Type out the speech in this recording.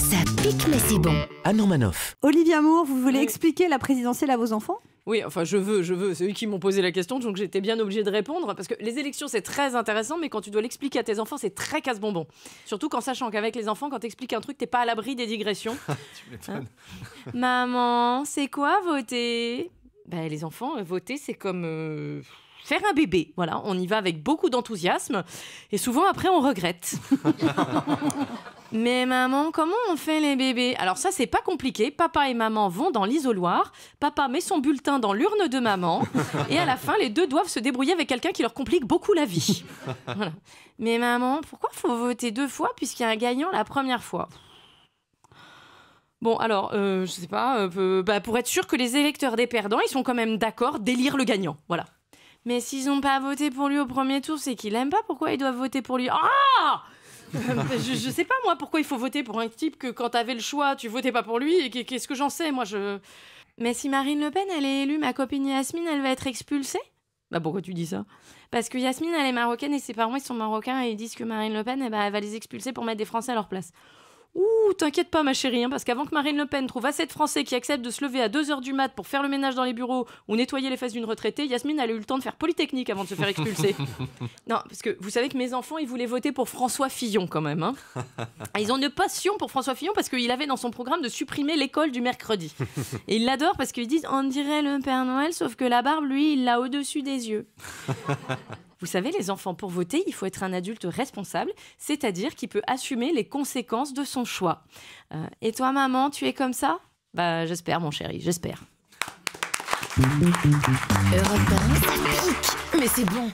Ça pique, mais c'est bon. Anne Manoff. Olivier Moore, vous voulez expliquer la présidentielle à vos enfants oui, enfin, je veux, je veux. C'est eux qui m'ont posé la question, donc j'étais bien obligée de répondre. Parce que les élections, c'est très intéressant, mais quand tu dois l'expliquer à tes enfants, c'est très casse-bonbon. Surtout qu'en sachant qu'avec les enfants, quand t'expliques un truc, t'es pas à l'abri des digressions. tu hein Maman, c'est quoi voter ben, les enfants, euh, voter, c'est comme. Euh, faire un bébé. Voilà, on y va avec beaucoup d'enthousiasme et souvent après on regrette. Mais maman, comment on fait les bébés Alors ça, c'est pas compliqué. Papa et maman vont dans l'isoloir. Papa met son bulletin dans l'urne de maman. et à la fin, les deux doivent se débrouiller avec quelqu'un qui leur complique beaucoup la vie. Mais maman, pourquoi faut voter deux fois puisqu'il y a un gagnant la première fois Bon, alors, euh, je sais pas, euh, bah, pour être sûr que les électeurs des perdants, ils sont quand même d'accord d'élire le gagnant. Voilà. Mais s'ils n'ont pas voté pour lui au premier tour, c'est qu'ils l'aiment pas. Pourquoi ils doivent voter pour lui Ah je, sais pas, moi, pourquoi il faut voter pour un type que quand t'avais le choix, tu votais pas pour lui, et qu'est-ce que j'en sais, moi, je... Mais si Marine Le Pen, elle est élue, ma copine Yasmine, elle va être expulsée Bah pourquoi tu dis ça Parce que Yasmine, elle est marocaine et ses parents, ils sont marocains et ils disent que Marine Le Pen, eh ben, elle va les expulser pour mettre des Français à leur place. Ouh, t'inquiète pas, ma chérie, hein, parce qu'avant que Marine Le Pen trouve assez de Français qui acceptent de se lever à 2h du mat pour faire le ménage dans les bureaux ou nettoyer les fesses d'une retraitée, Yasmine, a eu le temps de faire Polytechnique avant de se faire expulser. non, parce que vous savez que mes enfants, ils voulaient voter pour François Fillon quand même. Hein. Ils ont une passion pour François Fillon parce qu'il avait dans son programme de supprimer l'école du mercredi. Et ils l'adorent parce qu'ils disent on dirait le Père Noël, sauf que la barbe, lui, il l'a au-dessus des yeux. Vous savez, les enfants, pour voter, il faut être un adulte responsable, c'est-à-dire qui peut assumer les conséquences de son choix. Euh, et toi, maman, tu es comme ça Bah, j'espère, mon chéri, j'espère. mais c'est bon.